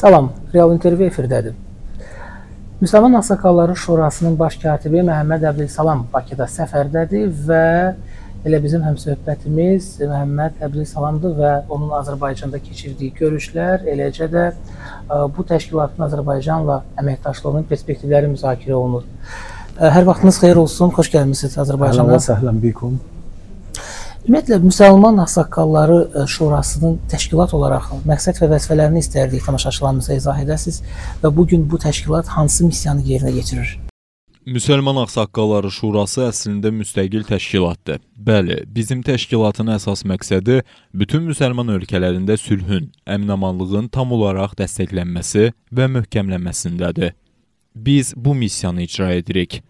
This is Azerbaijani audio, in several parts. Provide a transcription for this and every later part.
Salam, Real İntervyu efirdədir. Müsəlman Ağsaqqalları Şurasının baş katibi Məhəmməd Əbdülsalam Bakıda səfərdədir və elə bizim həmsöhbətimiz Məhəmməd Əbdülsalamdır və onun Azərbaycanda keçirdiyi görüşlər, eləcə də e, bu təşkilatın Azərbaycanla əməkdaşlığının perspektivləri müzakirə olunur. E, hər vaxtınız xeyir olsun, xoş gəlmisiniz Azərbaycana. Əhlan və səhlən bikum. Ümumiyyətlə müsəlman ağsaqqalları e, şurasının təşkilat olaraq məqsəd və vəzifələrini istərdik tamaşaçılarımıza izah edəsiz və bu gün bu təşkilat hansı missiyanı yerinə yetirir? Müsəlman Ağsaqqalları Şurası əslində müstəqil təşkilatdır. Bəli, bizim təşkilatın əsas məqsədi bütün müsəlman ölkələrində sülhün, əminamanlığın tam olaraq dəstəklənməsi və möhkəmlənməsindədir. Biz bu missiyanı icra edirik.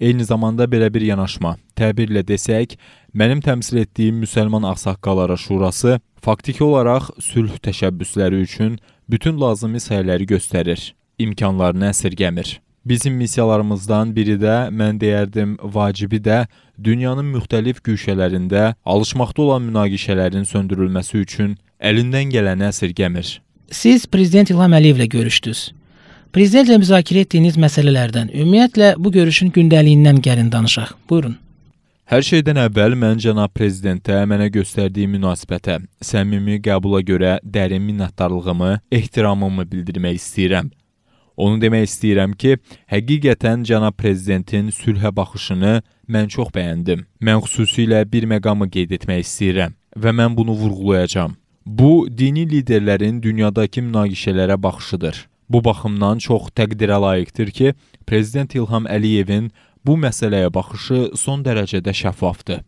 Eyni zamanda belə bir yanaşma, təbirlə desək, mənim təmsil etdiyim Müsəlman Ağsaqqallara Şurası faktiki olaraq sülh təşəbbüsləri üçün bütün lazımi səyləri göstərir, imkanlarını əsirgəmir. Bizim missiyalarımızdan biri də, mən deyərdim, vacibi də dünyanın müxtəlif güşələrində alışmaqda olan münaqişələrin söndürülməsi üçün əlindən gələni əsirgəmir. Siz prezident İlham Əliyevlə görüşdünüz. Prezidentlə müzakirə etdiyiniz məsələlərdən, ümumiyyətlə bu görüşün gündəliyindən gəlin danışaq. Buyurun. Hər şeydən əvvəl mən cənab prezidentə mənə göstərdiyi münasibətə, səmimi qəbula görə dərin minnətdarlığımı, ehtiramımı bildirmək istəyirəm. Onu demək istəyirəm ki, həqiqətən cənab prezidentin sülhə baxışını mən çox bəyəndim. Mən xüsusilə bir məqamı qeyd etmək istəyirəm və mən bunu vurğulayacağam. Bu dini liderlərin dünyadakı münaqişələrə baxışıdır. Bu baxımdan çox təqdirə layiqdir ki, prezident İlham Əliyevin bu məsələyə baxışı son dərəcədə şəffafdır.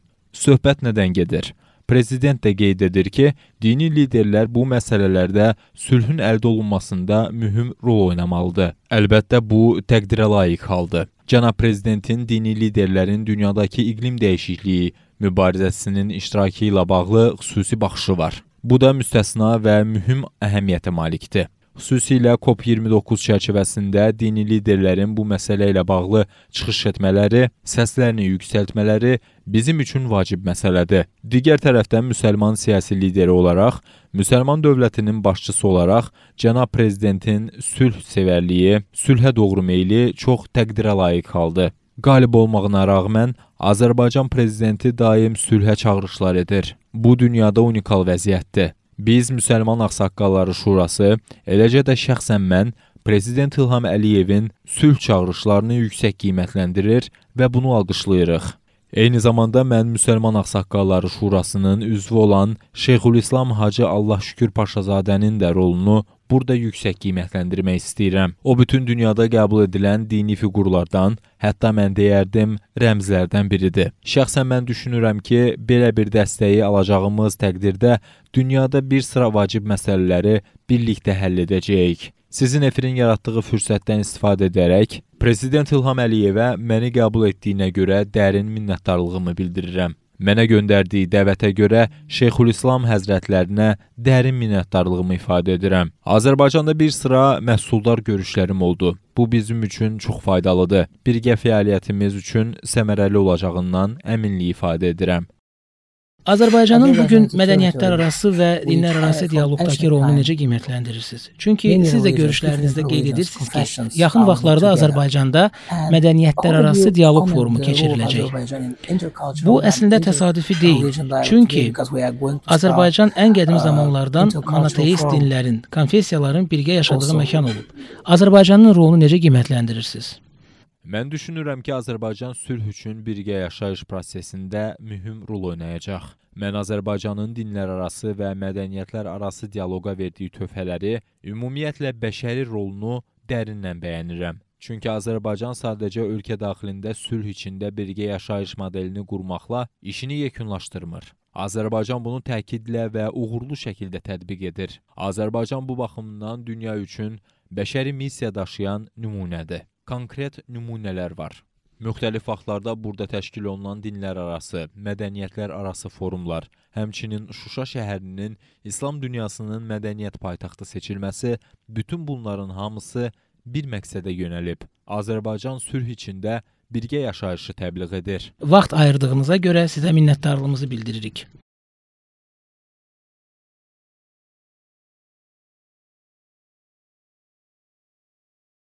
Söhbət nədən gedir? Prezident də qeyd edir ki, dini liderlər bu məsələlərdə sülhün əldə olunmasında mühüm rol oynamalıdır. Əlbəttə bu təqdirə layiq haldır. Cənab prezidentin dini liderlərin dünyadakı iqlim dəyişikliyi mübarizəsinin iştirakı ilə bağlı xüsusi baxışı var. Bu da müstəsna və mühüm əhəmiyyətə malikdir. Xüsusilə COP29 çərçivəsində dini liderlərin bu məsələ ilə bağlı çıxış etmələri, səslərini yüksəltmələri bizim üçün vacib məsələdir. Digər tərəfdən müsəlman siyasi lideri olaraq, müsəlman dövlətinin başçısı olaraq cənab prezidentin sülh sevərliyi, sülhə doğru meyli çox təqdirə layiq haldır. Qalib olmağına rəğmən Azərbaycan prezidenti daim sülhə çağırışlar edir. Bu dünyada unikal vəziyyətdir. Biz Müsəlman Ağsaqqalları Şurası, eləcə də şəxsən mən prezident İlham Əliyevin sülh çağırışlarını yüksək qiymətləndirir və bunu alqışlayırıq. Eyni zamanda mən Müsəlman Ağsaqqalları Şurasının üzvü olan Şeyxülislam Hacı Allah Şükür Paşazadənin də rolunu burada yüksək qiymətləndirmək istəyirəm. O bütün dünyada qəbul edilən dini fiqurlardan, hətta mən deyərdim, rəmzlərdən biridir. Şəxsən mən düşünürəm ki, belə bir dəstəyi alacağımız təqdirdə dünyada bir sıra vacib məsələləri birlikdə həll edəcəyik. Sizin efirin yaratdığı fürsətdən istifadə edərək Prezident İlham Əliyevə məni qəbul etdiyinə görə dərin minnətdarlığımı bildirirəm. Mənə göndərdiyi dəvətə görə Şeyxülislam həzrətlərinə dərin minnətdarlığımı ifadə edirəm. Azərbaycanda bir sıra məhsuldar görüşlərim oldu. Bu bizim üçün çox faydalıdır. Birgə fəaliyyətimiz üçün səmərəli olacağından əminlik ifadə edirəm. Azərbaycanın bu gün mədəniyyətlər arası və dinlər arası dialoqdakı rolunu necə qiymətləndirirsiniz? Çünki siz də görüşlərinizdə qeyd edirsiniz ki, yaxın vaxtlarda Azərbaycanda mədəniyyətlər arası dialoq forumu keçiriləcək. Bu əslində təsadüfi deyil. Çünki Azərbaycan ən qədim uh, zamanlardan monoteist dinlərin, konfessiyaların birgə yaşadığı məkan olub. Azərbaycanın rolunu necə qiymətləndirirsiniz? Mən düşünürəm ki, Azərbaycan sülh üçün birgə yaşayış prosesində mühüm rol oynayacaq. Mən Azərbaycanın dinlər arası və mədəniyyətlər arası dialoqa verdiyi töhfələri, ümumiyyətlə bəşəri rolunu dərindən bəyənirəm. Çünki Azərbaycan sadəcə ölkə daxilində sülh içində birgə yaşayış modelini qurmaqla işini yekunlaşdırmır. Azərbaycan bunu təkidlə və uğurlu şəkildə tətbiq edir. Azərbaycan bu baxımdan dünya üçün bəşəri missiya daşıyan nümunədir konkret nümunələr var. Müxtəlif vaxtlarda burada təşkil olunan dinlər arası, mədəniyyətlər arası forumlar, həmçinin Şuşa şəhərinin İslam dünyasının mədəniyyət paytaxtı seçilməsi, bütün bunların hamısı bir məqsədə yönəlib. Azərbaycan sülh içində birgə yaşayışı təbliğ edir. Vaxt ayırdığınıza görə sizə minnətdarlığımızı bildiririk.